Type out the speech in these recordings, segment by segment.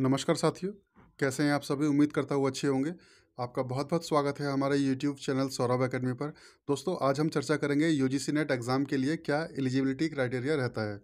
नमस्कार साथियों कैसे हैं आप सभी उम्मीद करता हूँ अच्छे होंगे आपका बहुत बहुत स्वागत है हमारे यूट्यूब चैनल सौरभ एकेडमी पर दोस्तों आज हम चर्चा करेंगे यू जी नेट एग्ज़ाम के लिए क्या एलिजिबिलिटी क्राइटेरिया रहता है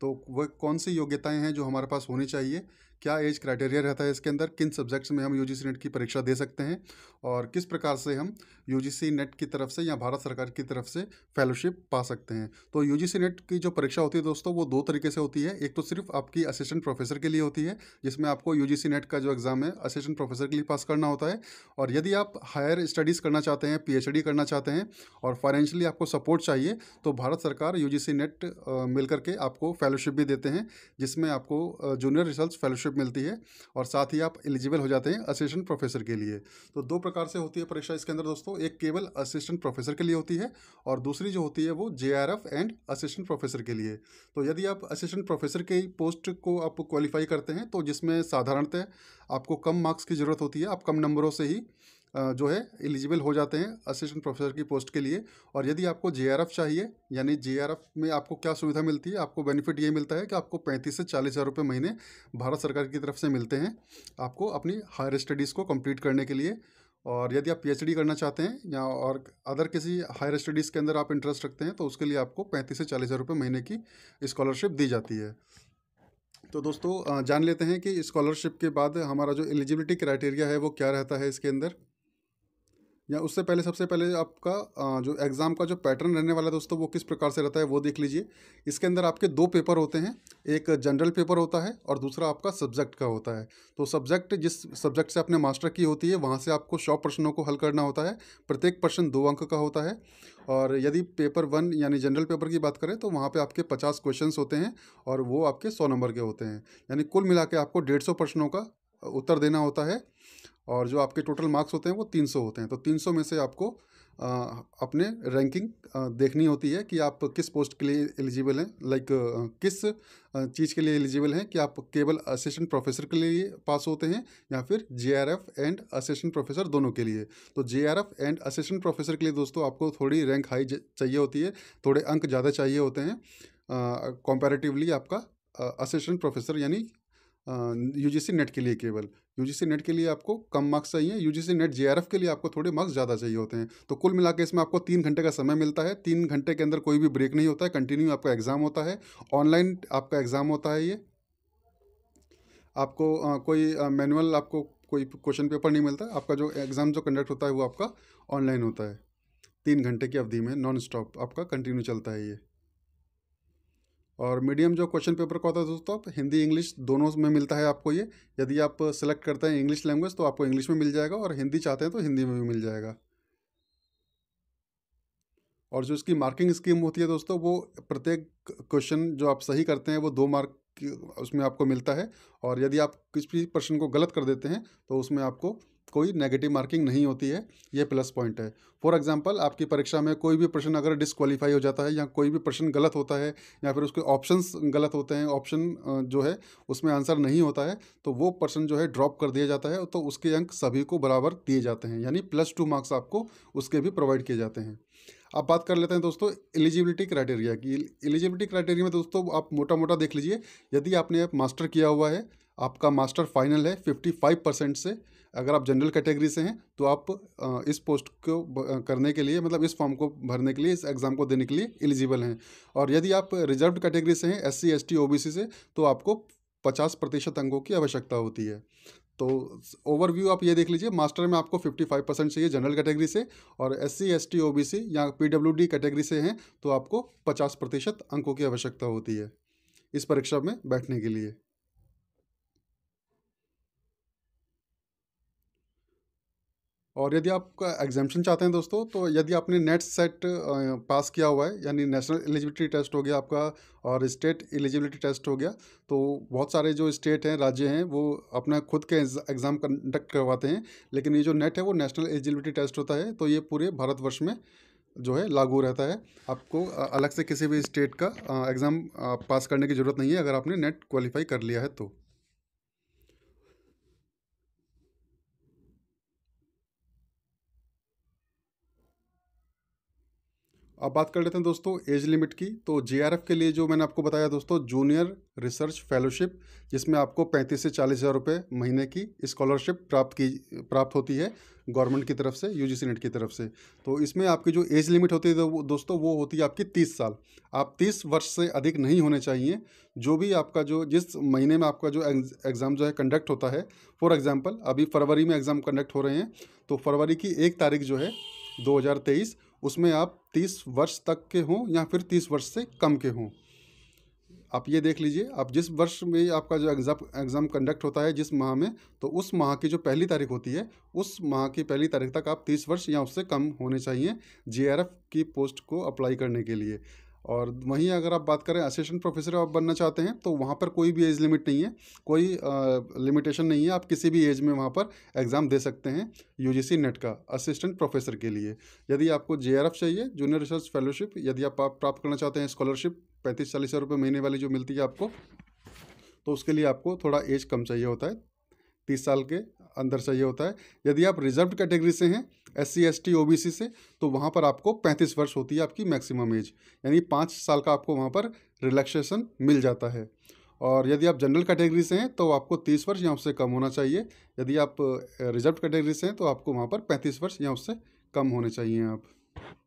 तो वह कौन सी योग्यताएं हैं जो हमारे पास होनी चाहिए क्या एज क्राइटेरिया रहता है इसके अंदर किन सब्जेक्ट्स में हम यू जी नेट की परीक्षा दे सकते हैं और किस प्रकार से हम यू जी नेट की तरफ से या भारत सरकार की तरफ से फेलोशिप पा सकते हैं तो यू जी नेट की जो परीक्षा होती है दोस्तों वो दो तरीके से होती है एक तो सिर्फ आपकी असिस्टेंट प्रोफेसर के लिए होती है जिसमें आपको यू जी नेट का जो एग्ज़ाम है असिस्टेंट प्रोफेसर के लिए पास करना होता है और यदि आप हायर स्टडीज़ करना चाहते हैं पी करना चाहते हैं और फाइनेंशियली आपको सपोर्ट चाहिए तो भारत सरकार यू नेट मिल करके आपको फेलोशिप भी देते हैं जिसमें आपको जूनियर रिसर्च फेलोशिप स्कॉलरशिप मिलती है और साथ ही आप एलिजिबल हो जाते हैं असिस्टेंट प्रोफेसर के लिए तो दो प्रकार से होती है परीक्षा इसके अंदर दोस्तों एक केवल असिस्टेंट प्रोफेसर के लिए होती है और दूसरी जो होती है वो जे एंड असिस्टेंट प्रोफेसर के लिए तो यदि आप असिस्टेंट प्रोफेसर के पोस्ट को आप क्वालिफाई करते हैं तो जिसमें साधारणतः आपको कम मार्क्स की ज़रूरत होती है आप कम नंबरों से ही जो है एलिजिबल हो जाते हैं असिस्टेंट प्रोफेसर की पोस्ट के लिए और यदि आपको जे चाहिए यानी जे में आपको क्या सुविधा मिलती है आपको बेनिफिट ये मिलता है कि आपको पैंतीस से चालीस हज़ार रुपये महीने भारत सरकार की तरफ से मिलते हैं आपको अपनी हायर स्टडीज़ को कंप्लीट करने के लिए और यदि आप पी करना चाहते हैं या और अदर किसी हायर स्टडीज़ के अंदर आप इंटरेस्ट रखते हैं तो उसके लिए आपको पैंतीस से चालीस हज़ार रुपये महीने की स्कॉलरशिप दी जाती है तो दोस्तों जान लेते हैं कि स्कॉलरशिप के बाद हमारा जो एलिजिबिलिटी क्राइटेरिया है वो क्या रहता है इसके अंदर या उससे पहले सबसे पहले आपका जो एग्ज़ाम का जो पैटर्न रहने वाला है दोस्तों वो किस प्रकार से रहता है वो देख लीजिए इसके अंदर आपके दो पेपर होते हैं एक जनरल पेपर होता है और दूसरा आपका सब्जेक्ट का होता है तो सब्जेक्ट जिस सब्जेक्ट से आपने मास्टर की होती है वहाँ से आपको सौ प्रश्नों को हल करना होता है प्रत्येक प्रश्न दो अंक का होता है और यदि पेपर वन यानी जनरल पेपर की बात करें तो वहाँ पर आपके पचास क्वेश्चन होते हैं और वो आपके सौ नंबर के होते हैं यानी कुल मिला के आपको डेढ़ सौ प्रश्नों का उत्तर देना होता है और जो आपके टोटल मार्क्स होते हैं वो 300 होते हैं तो 300 में से आपको आ, अपने रैंकिंग देखनी होती है कि आप किस पोस्ट के लिए एलिजिबल हैं लाइक किस चीज़ के लिए एलिजिबल हैं कि आप केवल असिस्टेंट प्रोफेसर के लिए पास होते हैं या फिर जे एंड असिस्टेंट प्रोफेसर दोनों के लिए तो जे एंड असिस्टेंट प्रोफेसर के लिए दोस्तों आपको थोड़ी रैंक हाई चाहिए होती है थोड़े अंक ज़्यादा चाहिए होते हैं कंपैरेटिवली आपका असिस्टेंट प्रोफेसर यानी यू जी नेट के लिए केवल यू जी नेट के लिए आपको कम मार्क्स चाहिए यू जी नेट जे के लिए आपको थोड़े मार्क्स ज़्यादा चाहिए होते हैं तो कुल मिला इसमें आपको तीन घंटे का समय मिलता है तीन घंटे के अंदर कोई भी ब्रेक नहीं होता है कंटिन्यू आपका एग्ज़ाम होता है ऑनलाइन आपका एग्ज़ाम होता है ये आपको आ, कोई मैनुअल आपको कोई क्वेश्चन पेपर नहीं मिलता आपका जो एग्ज़ाम जो कंडक्ट होता है वो आपका ऑनलाइन होता है तीन घंटे की अवधि में नॉन स्टॉप आपका कंटिन्यू चलता है ये और मीडियम जो क्वेश्चन पेपर का होता है दोस्तों तो हिंदी इंग्लिश दोनों में मिलता है आपको ये यदि आप सेलेक्ट करते हैं इंग्लिश लैंग्वेज तो आपको इंग्लिश में मिल जाएगा और हिंदी चाहते हैं तो हिंदी में भी मिल जाएगा और जो इसकी मार्किंग स्कीम होती है दोस्तों वो प्रत्येक क्वेश्चन जो आप सही करते हैं वो दो मार्क उसमें आपको मिलता है और यदि आप किसी भी प्रश्न को गलत कर देते हैं तो उसमें आपको कोई नेगेटिव मार्किंग नहीं होती है ये प्लस पॉइंट है फॉर एग्जाम्पल आपकी परीक्षा में कोई भी प्रश्न अगर डिसक्वालीफाई हो जाता है या कोई भी प्रश्न गलत होता है या फिर उसके ऑप्शंस गलत होते हैं ऑप्शन जो है उसमें आंसर नहीं होता है तो वो पर्सन जो है ड्रॉप कर दिया जाता है तो उसके अंक सभी को बराबर दिए जाते हैं यानी प्लस टू मार्क्स आपको उसके भी प्रोवाइड किए जाते हैं अब बात कर लेते हैं दोस्तों एलिजिबिलिटी क्राइटेरिया की एलिजिबिलिटी क्राइटेरिया में दोस्तों आप मोटा मोटा देख लीजिए यदि आपने मास्टर किया हुआ है आपका मास्टर फाइनल है फिफ्टी फाइव परसेंट से अगर आप जनरल कैटेगरी से हैं तो आप इस पोस्ट को करने के लिए मतलब इस फॉर्म को भरने के लिए इस एग्ज़ाम को देने के लिए एलिजिबल हैं और यदि आप रिजर्व कैटेगरी से हैं S C S T O B C से तो आपको पचास प्रतिशत अंकों की आवश्यकता होती है तो ओवरव्यू आप ये देख लीजिए मास्टर में आपको 55 परसेंट चाहिए जनरल कैटेगरी से और S C S T O B C या पी डब्ल्यू डी कैटेगरी से हैं तो आपको 50 प्रतिशत अंकों की आवश्यकता होती है इस परीक्षा में बैठने के लिए और यदि आप एग्जामेशन चाहते हैं दोस्तों तो यदि आपने नेट सेट पास किया हुआ है यानी नेशनल एलिजिबिलिटी टेस्ट हो गया आपका और स्टेट एलिजिबिलिटी टेस्ट हो गया तो बहुत सारे जो स्टेट हैं राज्य हैं वो अपना खुद के एग्ज़ाम कंडक्ट करवाते हैं लेकिन ये जो नेट है वो नेशनल एलिजिबिलिटी टेस्ट होता है तो ये पूरे भारतवर्ष में जो है लागू रहता है आपको अलग से किसी भी स्टेट का एग्ज़ाम पास करने की ज़रूरत नहीं है अगर आपने नेट क्वालिफाई कर लिया है तो अब बात कर लेते हैं दोस्तों एज लिमिट की तो जेआरएफ के लिए जो मैंने आपको बताया दोस्तों जूनियर रिसर्च फेलोशिप जिसमें आपको पैंतीस से चालीस हज़ार रुपये महीने की स्कॉलरशिप प्राप्त की प्राप्त होती है गवर्नमेंट की तरफ से यू जी नेट की तरफ से तो इसमें आपकी जो एज लिमिट होती है वो दोस्तों वो होती है आपकी तीस साल आप तीस वर्ष से अधिक नहीं होने चाहिए जो भी आपका जो जिस महीने में आपका जो एग्ज़ाम जो है कंडक्ट होता है फॉर एग्ज़ाम्पल अभी फरवरी में एग्ज़ाम कंडक्ट हो रहे हैं तो फरवरी की एक तारीख जो है 2023 उसमें आप तीस वर्ष तक के हों या फिर तीस वर्ष से कम के हों आप ये देख लीजिए आप जिस वर्ष में आपका जो एग्ज़ाम एग्ज़ाम कंडक्ट होता है जिस माह में तो उस माह की जो पहली तारीख होती है उस माह की पहली तारीख तक आप तीस वर्ष या उससे कम होने चाहिए जीआरएफ की पोस्ट को अप्लाई करने के लिए और वहीं अगर आप बात करें असिस्टेंट प्रोफेसर आप बनना चाहते हैं तो वहाँ पर कोई भी एज लिमिट नहीं है कोई लिमिटेशन नहीं है आप किसी भी एज में वहाँ पर एग्ज़ाम दे सकते हैं यू नेट का असिस्टेंट प्रोफेसर के लिए यदि आपको जे चाहिए जूनियर रिसर्च फेलोशिप यदि आप प्राप्त करना चाहते हैं स्कॉलरशिप पैंतीस चालीस हज़ार रुपये महीने वाली जो मिलती है आपको तो उसके लिए आपको थोड़ा एज कम चाहिए होता है तीस साल के अंदर चाहिए होता है यदि आप रिजर्व कैटेगरी से हैं S C S T O B C से तो वहाँ पर आपको पैंतीस वर्ष होती है आपकी मैक्सिमम एज यानी पाँच साल का आपको वहाँ पर रिलैक्सेशन मिल जाता है और यदि आप जनरल कैटेगरी से हैं तो आपको तीस वर्ष या उससे कम होना चाहिए यदि आप रिजर्व कैटेगरी से हैं तो आपको वहाँ पर पैंतीस वर्ष या उससे कम होने चाहिए आप